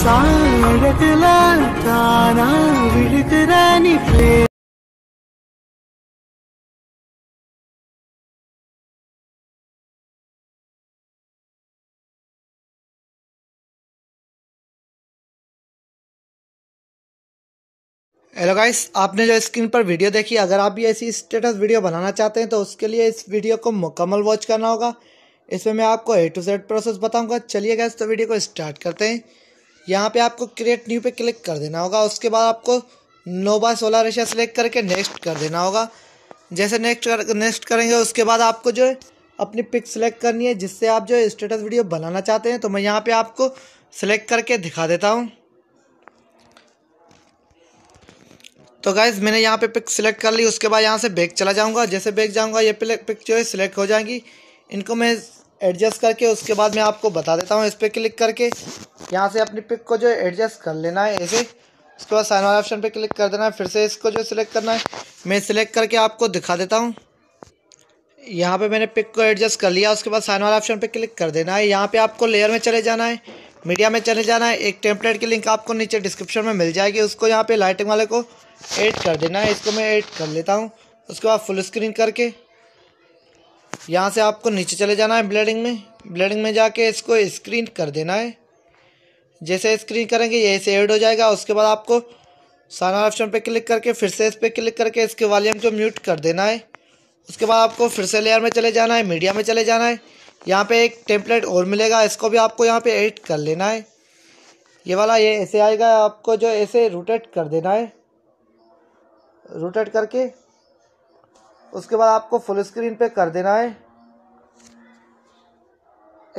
hello guys आपने जो screen पर वीडियो देखी अगर आप भी ऐसी स्टेटस वीडियो बनाना चाहते हैं तो उसके लिए इस वीडियो को मुकम्मल वॉच करना होगा इसमें मैं आपको ए टू जेड प्रोसेस बताऊंगा चलिए गाइस तो वीडियो को स्टार्ट करते हैं यहाँ पे आपको क्रिएट न्यू पे क्लिक कर देना होगा उसके बाद आपको नोवा सोलर रेशा सेलेक्ट करके नेक्स्ट कर देना होगा जैसे नेक्स्ट कर नेक्स्ट करेंगे उसके बाद आपको जो है अपनी पिक सेलेक्ट करनी है जिससे आप जो स्टेटस वीडियो बनाना चाहते हैं तो मैं यहाँ पे आपको सेलेक्ट करके दिखा देता हूँ तो गाइज मैंने यहाँ पे पिक सिलेक्ट कर ली उसके बाद यहाँ से बैग चला जाऊँगा जैसे बैग जाऊँगा ये पिक जो है सिलेक्ट हो जाएंगी इनको मैं एडजस्ट करके उसके बाद मैं आपको बता देता हूँ इस पर क्लिक करके यहाँ से अपनी पिक को जो एडजस्ट कर लेना है ऐसे उसके बाद साइन वाले ऑप्शन पे क्लिक कर देना है फिर से इसको जो सिलेक्ट करना है मैं सिलेक्ट करके आपको दिखा देता हूँ यहाँ पे मैंने पिक को एडजस्ट कर लिया उसके बाद साइन वाले ऑप्शन पे क्लिक कर देना है यहाँ पे आपको लेयर में चले जाना है मीडिया में चले जाना है एक टेम्पलेट की लिंक आपको नीचे डिस्क्रिप्शन में मिल जाएगी उसको यहाँ पर लाइटिंग वाले को एड कर देना है इसको मैं ऐड कर लेता हूँ उसके बाद फुल स्क्रीन करके यहाँ से आपको नीचे चले जाना है ब्लेडिंग में ब्लेडिंग में जाके इसको स्क्रीन कर देना है जैसे स्क्रीन करेंगे यही से एड हो जाएगा उसके बाद आपको सारा ऑप्शन पे क्लिक करके फिर से इस पर क्लिक करके इसके वॉल्यूम को म्यूट कर देना है उसके बाद आपको फिर से लेयर में चले जाना है मीडिया में चले जाना है यहाँ पे एक टेम्पलेट और मिलेगा इसको भी आपको यहाँ पे एडिट कर लेना है ये वाला ये ऐसे आएगा आपको जो ऐसे रोटेट कर देना है रोटेट करके उसके बाद आपको फुल स्क्रीन पे कर देना है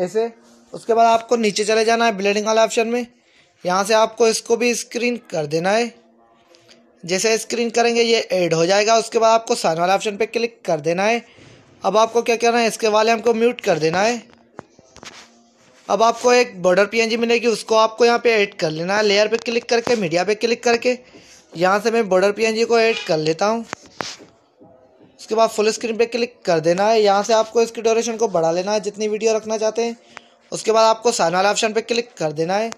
ऐसे उसके बाद आपको नीचे चले जाना है ब्लेडिंग वाले ऑप्शन में यहाँ से आपको इसको भी स्क्रीन कर देना है जैसे स्क्रीन करेंगे ये ऐड हो जाएगा उसके बाद आपको साइन वाले ऑप्शन पे क्लिक कर देना है अब आपको क्या करना है इसके वाले हमको म्यूट कर देना है अब आपको एक बॉर्डर पीएनजी मिलेगी उसको आपको यहाँ पे ऐड कर लेना है लेयर पे क्लिक करके मीडिया पे क्लिक करके यहाँ से मैं बॉर्डर पीएनजी को ऐड कर लेता हूँ उसके बाद फुल स्क्रीन पे क्लिक कर देना है यहाँ से आपको इसकी ड्यूरेशन को बढ़ा लेना है जितनी वीडियो रखना चाहते हैं उसके बाद आपको साइन वाले ऑप्शन पे क्लिक कर देना है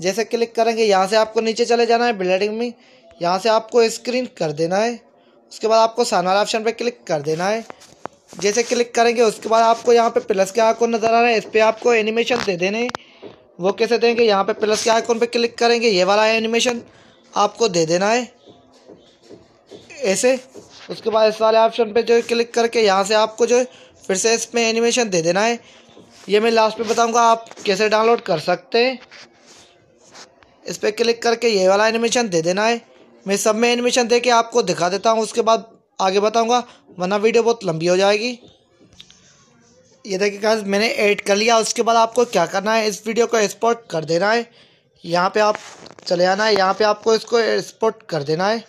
जैसे क्लिक करेंगे यहाँ से आपको नीचे चले जाना है बिल्डिंग में यहाँ से आपको स्क्रीन कर देना है उसके बाद आपको साइन वाले ऑप्शन पर क्लिक कर देना है जैसे क्लिक करेंगे उसके बाद आपको यहाँ पर प्लस के आइकॉन नज़र आ रहे हैं इस पर आपको एनिमेशन दे देने वो कैसे देंगे यहाँ पे प्लस के आइकॉन पे क्लिक करेंगे ये वाला एनिमेशन आपको दे देना है ऐसे उसके बाद इस वाले ऑप्शन पे जो है क्लिक करके यहाँ से आपको जो है फिर से इसमें एनिमेशन दे देना है ये मैं लास्ट में बताऊँगा आप कैसे डाउनलोड कर सकते हैं इस पर क्लिक करके ये वाला एनिमेशन दे देना है मैं सब में एनिमेशन दे के आपको दिखा देता हूँ उसके बाद आगे बताऊँगा वरना वीडियो बहुत लंबी हो जाएगी ये देखिए कहा मैंने ऐड कर लिया उसके बाद आपको क्या करना है इस वीडियो को एक्सपोर्ट कर देना है यहाँ पे आप चले आना है यहाँ पे आपको इसको एक्सपोर्ट कर देना है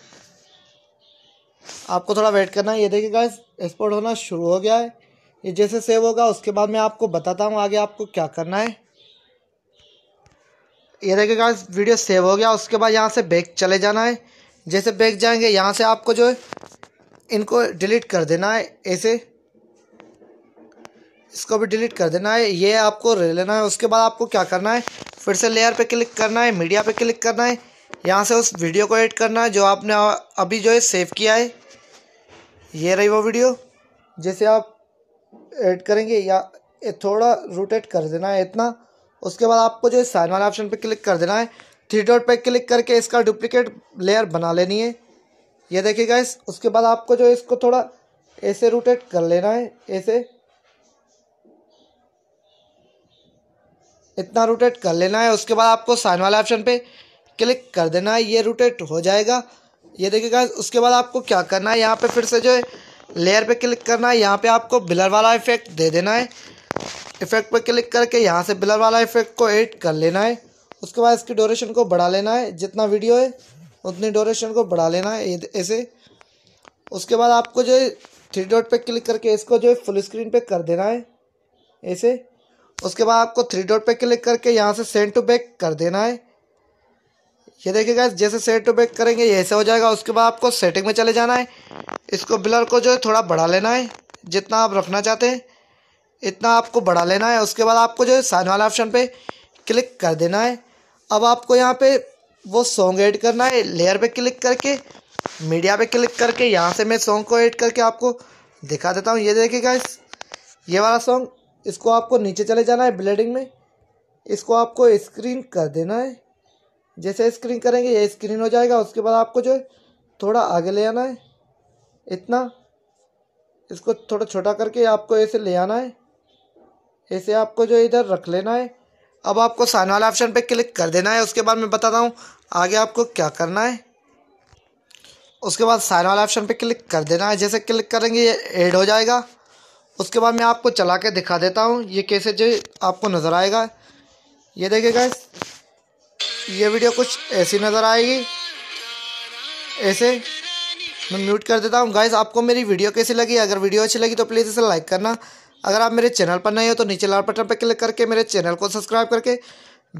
आपको थोड़ा वेट करना है ये देखिए गाइस एक्सपोर्ट होना शुरू हो गया है ये जैसे सेव होगा उसके बाद मैं आपको बताता हूँ आगे आपको क्या करना है ये देखिए गाइस वीडियो सेव हो गया उसके बाद यहाँ से बैग चले जाना है जैसे बैग जाएंगे यहाँ से आपको जो है इनको डिलीट कर देना है ऐसे इसको भी डिलीट कर देना है ये आपको ले लेना है उसके बाद आपको क्या करना है फिर से लेयर पे क्लिक करना है मीडिया पे क्लिक करना है यहाँ से उस वीडियो को एड करना है जो आपने अभी जो है सेव किया है ये रही वो वीडियो जैसे आप ऐड करेंगे या थोड़ा रोटेट कर देना है इतना उसके बाद आपको जो है साइन वाले ऑप्शन पर क्लिक कर देना है थ्री डॉट पर क्लिक करके इसका डुप्लीकेट लेयर बना लेनी है ये देखिएगा इस उसके बाद आपको जो है इसको थोड़ा ऐसे रोटेट कर लेना है ऐसे इतना रोटेट कर लेना है उसके बाद आपको साइन वाले ऑप्शन पे क्लिक कर देना है ये रोटेट हो जाएगा ये देखिएगा उसके बाद आपको क्या करना है यहाँ पे फिर से जो है लेयर पे क्लिक करना है यहाँ पे आपको बिलर वाला इफेक्ट दे देना है इफेक्ट पे क्लिक करके यहाँ से बिलर वाला इफेक्ट को एड कर लेना है उसके बाद इसकी डोरेशन को बढ़ा लेना है जितना वीडियो है उतनी डोरेशन को बढ़ा लेना है ऐसे उसके बाद आपको जो है थ्री डॉट पर क्लिक करके इसको जो है फुल स्क्रीन पर कर देना है ऐसे उसके बाद आपको थ्री डॉट पर क्लिक करके यहाँ से सेंड टू बैक कर देना है ये देखिए गैस जैसे सेट टू बैक करेंगे ये ऐसे हो जाएगा उसके बाद आपको सेटिंग में चले जाना है इसको ब्लर को जो है थोड़ा बढ़ा लेना है जितना आप रखना चाहते हैं इतना आपको बढ़ा लेना है उसके बाद आपको जो है साइन वाला ऑप्शन पे क्लिक कर देना है अब आपको यहाँ पे वो सॉन्ग ऐड करना है लेयर पे क्लिक करके मीडिया पे क्लिक करके यहाँ से मैं सॉन्ग को ऐड करके आपको दिखा देता हूँ ये देखिएगा इस ये वाला सॉन्ग इसको आपको नीचे चले जाना है ब्लेडिंग में इसको आपको स्क्रीन कर देना है जैसे स्क्रीन करेंगे ये स्क्रीन हो जाएगा उसके बाद आपको जो है थोड़ा आगे ले आना है इतना इसको थोड़ा छोटा करके आपको ऐसे ले आना है ऐसे आपको जो इधर रख लेना है अब आपको साइन वाला ऑप्शन पे क्लिक कर देना है उसके बाद मैं बताता हूँ आगे आपको क्या करना है उसके बाद साइन वाला ऑप्शन पे क्लिक कर देना है जैसे क्लिक करेंगे ये ऐड हो जाएगा उसके बाद मैं आपको चला के दिखा देता हूँ ये कैसे जो आपको नज़र आएगा ये देखिएगा ये वीडियो कुछ ऐसी नज़र आएगी ऐसे मैं म्यूट कर देता हूँ गाइज आपको मेरी वीडियो कैसी लगी अगर वीडियो अच्छी लगी तो प्लीज़ इसे लाइक करना अगर आप मेरे चैनल पर नए हो तो नीचे लाल बटन पर क्लिक करके मेरे चैनल को सब्सक्राइब करके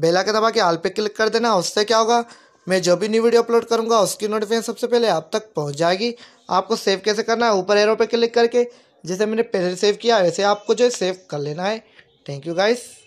बेला के दबा के आल पे क्लिक कर देना उससे क्या होगा मैं जो भी न्यू वीडियो अपलोड करूँगा उसकी नोटिफिकेशन सबसे पहले आप तक पहुँच जाएगी आपको सेव कैसे करना है ऊपर एरो पर क्लिक करके जैसे मैंने पहले सेव किया वैसे आपको जो है सेव कर लेना है थैंक यू गाइज